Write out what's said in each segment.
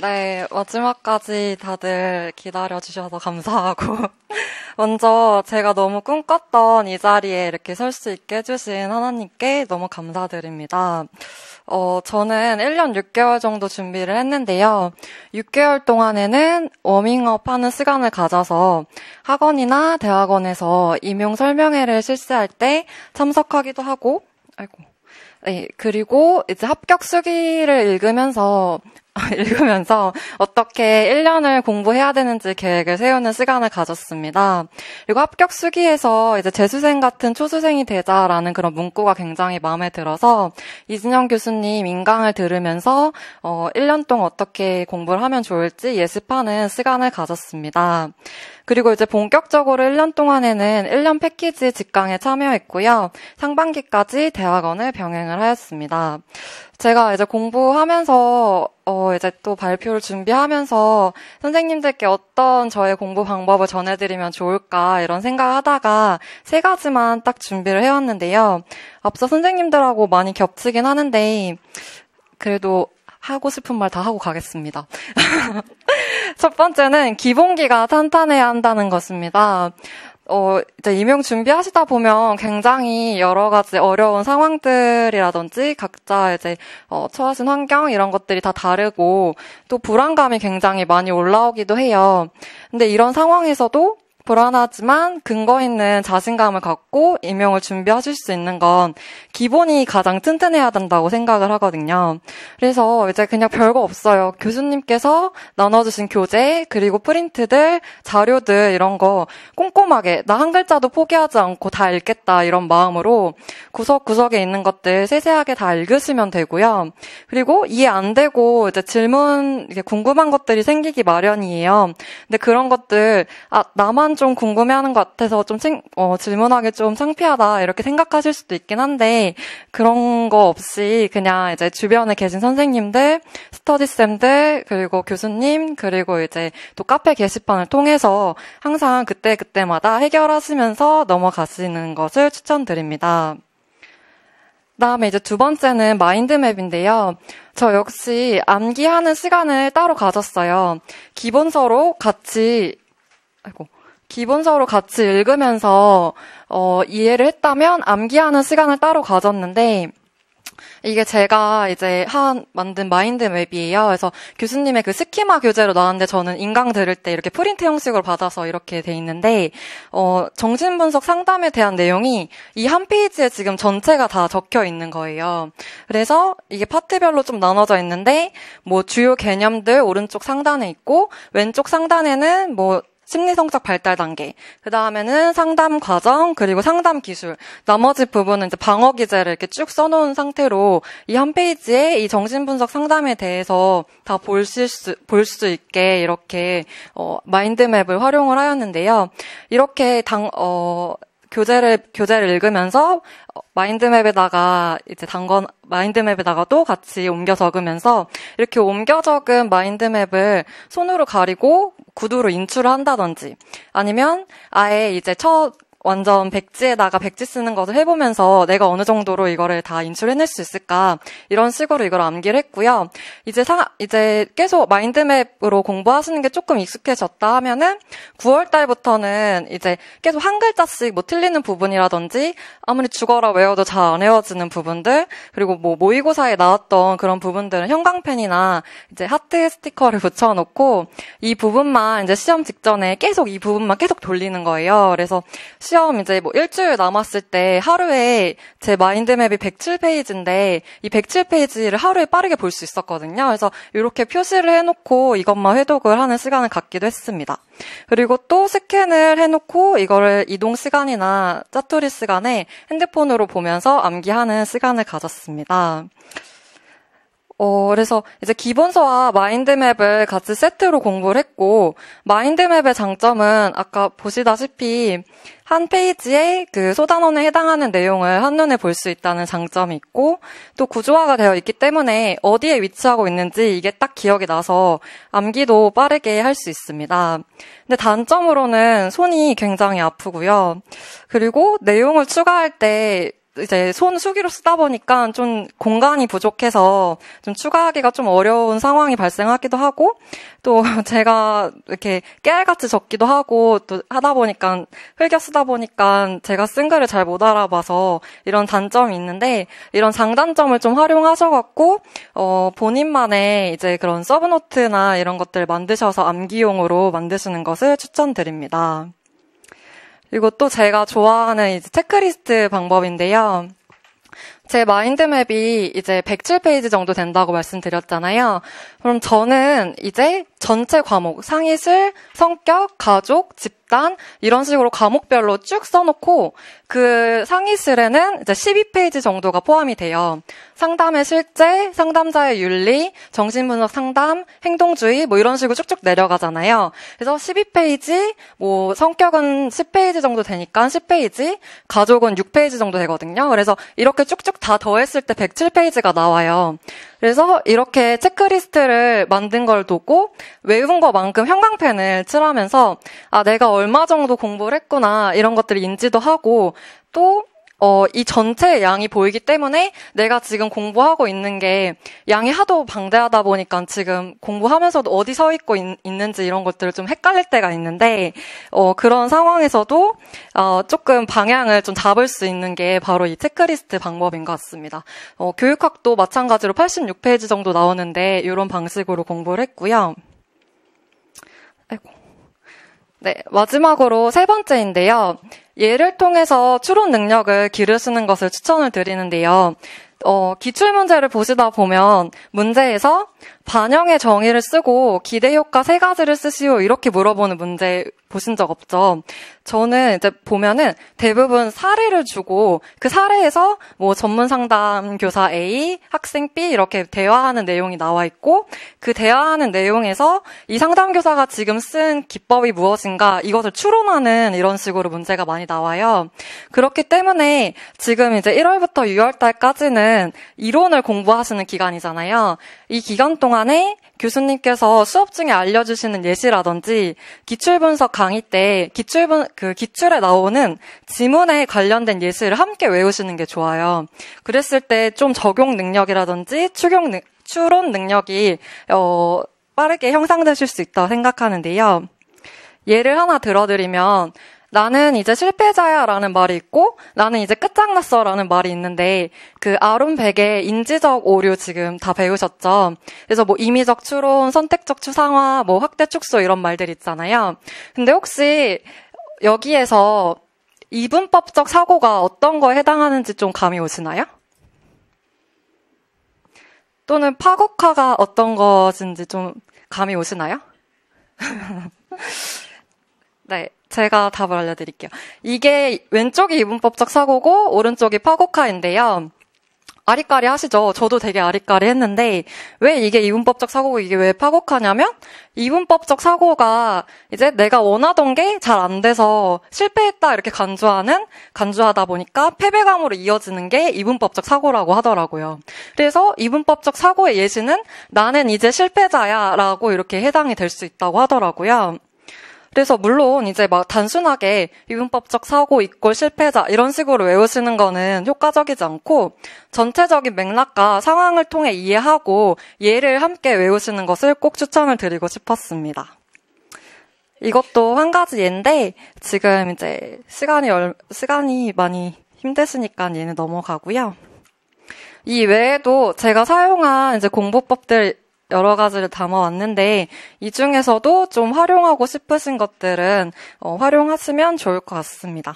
네, 마지막까지 다들 기다려주셔서 감사하고. 먼저 제가 너무 꿈꿨던 이 자리에 이렇게 설 수 있게 해주신 하나님께 너무 감사드립니다. 어, 저는 1년 6개월 정도 준비를 했는데요. 6개월 동안에는 워밍업 하는 시간을 가져서 학원이나 대학원에서 임용 설명회를 실시할 때 참석하기도 하고, 아이고. 네, 그리고 이제 합격 수기를 읽으면서 읽으면서 어떻게 1년을 공부해야 되는지 계획을 세우는 시간을 가졌습니다. 그리고 합격 수기에서 이제 재수생 같은 초수생이 되자라는 그런 문구가 굉장히 마음에 들어서 이진영 교수님 인강을 들으면서 어, 1년 동안 어떻게 공부를 하면 좋을지 예습하는 시간을 가졌습니다. 그리고 이제 본격적으로 1년 동안에는 1년 패키지 직강에 참여했고요. 상반기까지 대학원을 병행을 하였습니다. 제가 이제 공부하면서 어 이제 또 발표를 준비하면서 선생님들께 어떤 저의 공부 방법을 전해드리면 좋을까 이런 생각하다가 세 가지만 딱 준비를 해왔는데요. 앞서 선생님들하고 많이 겹치긴 하는데 그래도 하고 싶은 말 다 하고 가겠습니다. 첫 번째는 기본기가 탄탄해야 한다는 것입니다. 어, 이제 임용 준비하시다 보면 굉장히 여러 가지 어려운 상황들이라든지 각자 이제, 어, 처하신 환경 이런 것들이 다 다르고 또 불안감이 굉장히 많이 올라오기도 해요. 근데 이런 상황에서도 불안하지만 근거 있는 자신감을 갖고 임용을 준비하실 수 있는 건 기본이 가장 튼튼해야 된다고 생각을 하거든요. 그래서 이제 그냥 별거 없어요. 교수님께서 나눠주신 교재, 그리고 프린트들, 자료들 이런 거 꼼꼼하게 나 한 글자도 포기하지 않고 다 읽겠다 이런 마음으로 구석구석에 있는 것들 세세하게 다 읽으시면 되고요. 그리고 이해 안 되고 이제 질문, 궁금한 것들이 생기기 마련이에요. 근데 그런 것들, 아, 나만 좀 궁금해하는 것 같아서 좀 생, 어, 질문하기 좀 창피하다 이렇게 생각하실 수도 있긴 한데 그런 거 없이 그냥 이제 주변에 계신 선생님들, 스터디 쌤들 그리고 교수님 그리고 이제 또 카페 게시판을 통해서 항상 그때 그때마다 해결하시면서 넘어가시는 것을 추천드립니다. 다음에 이제 두 번째는 마인드맵인데요. 저 역시 암기하는 시간을 따로 가졌어요. 기본서로 같이, 아이고, 기본적으로 같이 읽으면서 어, 이해를 했다면 암기하는 시간을 따로 가졌는데 이게 제가 이제 한 만든 마인드 맵이에요. 그래서 교수님의 그 스키마 교재로 나왔는데 저는 인강 들을 때 이렇게 프린트 형식으로 받아서 이렇게 돼 있는데 어 정신 분석 상담에 대한 내용이 이 한 페이지에 지금 전체가 다 적혀 있는 거예요. 그래서 이게 파트별로 좀 나눠져 있는데 뭐 주요 개념들 오른쪽 상단에 있고 왼쪽 상단에는 뭐 심리성적 발달 단계, 그 다음에는 상담 과정, 그리고 상담 기술, 나머지 부분은 이제 방어 기제를 이렇게 쭉 써놓은 상태로 이 한 페이지에 이 정신분석 상담에 대해서 다 볼 수, 볼 수 있게 이렇게, 어, 마인드맵을 활용을 하였는데요. 이렇게 당, 어, 교재를 교재를 읽으면서 어, 마인드맵에다가 이제 당건 마인드맵에다가도 같이 옮겨 적으면서 이렇게 옮겨 적은 마인드맵을 손으로 가리고 구두로 인출을 한다든지 아니면 아예 이제 첫 완전 백지에다가 백지 쓰는 것을 해보면서 내가 어느 정도로 이거를 다 인출해낼 수 있을까 이런 식으로 이걸 암기를 했고요. 이제 사, 이제 계속 마인드맵으로 공부하시는 게 조금 익숙해졌다 하면은 9월 달부터는 이제 계속 한 글자씩 뭐 틀리는 부분이라든지 아무리 죽어라 외워도 잘 안 외워지는 부분들 그리고 뭐 모의고사에 나왔던 그런 부분들은 형광펜이나 이제 하트 스티커를 붙여놓고 이 부분만 이제 시험 직전에 계속 이 부분만 계속 돌리는 거예요. 그래서 시험 시험 이제 뭐 일주일 남았을 때 하루에 제 마인드맵이 107페이지인데 이 107페이지를 하루에 빠르게 볼 수 있었거든요. 그래서 이렇게 표시를 해놓고 이것만 회독을 하는 시간을 갖기도 했습니다. 그리고 또 스캔을 해놓고 이거를 이동 시간이나 짜투리 시간에 핸드폰으로 보면서 암기하는 시간을 가졌습니다. 어, 그래서 이제 기본서와 마인드맵을 같이 세트로 공부를 했고, 마인드맵의 장점은 아까 보시다시피 한 페이지에 그 소단원에 해당하는 내용을 한눈에 볼 수 있다는 장점이 있고, 또 구조화가 되어 있기 때문에 어디에 위치하고 있는지 이게 딱 기억이 나서 암기도 빠르게 할 수 있습니다. 근데 단점으로는 손이 굉장히 아프고요. 그리고 내용을 추가할 때 이제 손 수기로 쓰다 보니까 좀 공간이 부족해서 좀 추가하기가 좀 어려운 상황이 발생하기도 하고 또 제가 이렇게 깨알같이 적기도 하고 또 하다 보니까 흘겨 쓰다 보니까 제가 쓴 글을 잘 못 알아봐서 이런 단점이 있는데 이런 장단점을 좀 활용하셔갖고 어 본인만의 이제 그런 서브노트나 이런 것들을 만드셔서 암기용으로 만드시는 것을 추천드립니다. 그리고 또 제가 좋아하는 이제 체크리스트 방법인데요. 제 마인드맵이 이제 107페이지 정도 된다고 말씀드렸잖아요. 그럼 저는 이제 전체 과목, 상의술 성격, 가족, 집 집단 이런 식으로 과목별로 쭉 써놓고 그 상의실에는 이제 12페이지 정도가 포함이 돼요. 상담의 실제, 상담자의 윤리, 정신분석 상담, 행동주의 뭐 이런 식으로 쭉쭉 내려가잖아요. 그래서 12페이지, 뭐 성격은 10페이지 정도 되니까 10페이지, 가족은 6페이지 정도 되거든요. 그래서 이렇게 쭉쭉 다 더했을 때 107페이지가 나와요. 그래서 이렇게 체크리스트를 만든 걸 두고 외운 것만큼 형광펜을 칠하면서 아, 내가 얼마 정도 공부를 했구나 이런 것들을 인지도 하고 또 어, 이 전체 양이 보이기 때문에 내가 지금 공부하고 있는 게 양이 하도 방대하다 보니까 지금 공부하면서도 어디 서 있고 있, 는지 이런 것들을 좀 헷갈릴 때가 있는데 어, 그런 상황에서도 어, 조금 방향을 좀 잡을 수 있는 게 바로 이 체크리스트 방법인 것 같습니다. 어, 교육학도 마찬가지로 86페이지 정도 나오는데 이런 방식으로 공부를 했고요. 아이고. 네, 마지막으로 세 번째인데요. 예를 통해서 추론 능력을 기르시는 것을 추천을 드리는데요. 어, 기출 문제를 보시다 보면 문제에서 반영의 정의를 쓰고 기대 효과 세 가지를 쓰시오 이렇게 물어보는 문제 보신 적 없죠? 저는 이제 보면은 대부분 사례를 주고 그 사례에서 뭐 전문 상담 교사 A, 학생 B 이렇게 대화하는 내용이 나와 있고 그 대화하는 내용에서 이 상담 교사가 지금 쓴 기법이 무엇인가 이것을 추론하는 이런 식으로 문제가 많이 나와요. 그렇기 때문에 지금 이제 1월부터 6월 달까지는 이론을 공부하시는 기간이잖아요. 이 기간 동안 동안에 교수님께서 수업 중에 알려주시는 예시라든지 기출분석 강의 때 기출분 그 기출에 나오는 지문에 관련된 예시를 함께 외우시는 게 좋아요. 그랬을 때 좀 적용 능력이라든지 추경 추론 능력이 어, 빠르게 형상되실수 있다 고 생각하는데요. 예를 하나 들어드리면 나는 이제 실패자야라는 말이 있고 나는 이제 끝장났어라는 말이 있는데 그 아론백의 인지적 오류 지금 다 배우셨죠. 그래서 뭐 임의적 추론, 선택적 추상화, 뭐 확대 축소 이런 말들 있잖아요. 근데 혹시 여기에서 이분법적 사고가 어떤 거에 해당하는지 좀 감이 오시나요? 또는 파국화가 어떤 것인지 좀 감이 오시나요? 네. 제가 답을 알려드릴게요. 이게 왼쪽이 이분법적 사고고 오른쪽이 파고카인데요. 아리까리 하시죠. 저도 되게 아리까리 했는데 왜 이게 이분법적 사고고 이게 왜파고카냐면 이분법적 사고가 이제 내가 원하던 게 잘 안 돼서 실패했다 이렇게 간주하는 간주하다 보니까 패배감으로 이어지는 게 이분법적 사고라고 하더라고요. 그래서 이분법적 사고의 예시는 나는 이제 실패자야라고 이렇게 해당이 될 수 있다고 하더라고요. 그래서 물론 이제 막 단순하게 이문법적 사고 이꼴 실패자 이런 식으로 외우시는 거는 효과적이지 않고 전체적인 맥락과 상황을 통해 이해하고 예를 함께 외우시는 것을 꼭 추천을 드리고 싶었습니다. 이것도 한 가지 예인데 지금 이제 시간이 얼, 시간이 많이 힘드시니까 얘는 넘어가고요. 이 외에도 제가 사용한 이제 공부법들 여러 가지를 담아왔는데 이 중에서도 좀 활용하고 싶으신 것들은 어, 활용하시면 좋을 것 같습니다.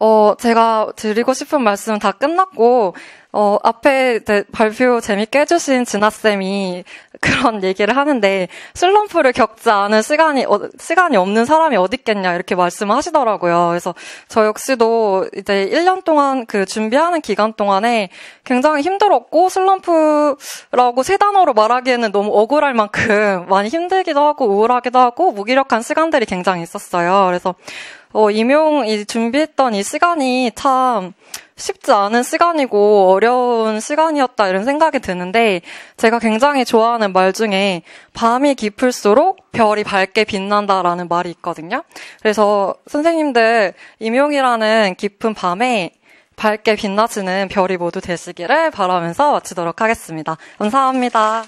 어, 제가 드리고 싶은 말씀 은다 끝났고, 어, 앞에 발표 재밌게 해주신 진아쌤이 그런 얘기를 하는데, 슬럼프를 겪지 않은 시간이, 어, 시간이 없는 사람이 어디있겠냐 이렇게 말씀을 하시더라고요. 그래서 저 역시도 이제 1년 동안 그 준비하는 기간 동안에 굉장히 힘들었고, 슬럼프라고 세 단어로 말하기에는 너무 억울할 만큼 많이 힘들기도 하고, 우울하기도 하고, 무기력한 시간들이 굉장히 있었어요. 그래서 어, 임용 이 준비했던 이 시간이 참 쉽지 않은 시간이고 어려운 시간이었다 이런 생각이 드는데 제가 굉장히 좋아하는 말 중에 밤이 깊을수록 별이 밝게 빛난다라는 말이 있거든요. 그래서 선생님들 임용이라는 깊은 밤에 밝게 빛나시는 별이 모두 되시기를 바라면서 마치도록 하겠습니다. 감사합니다.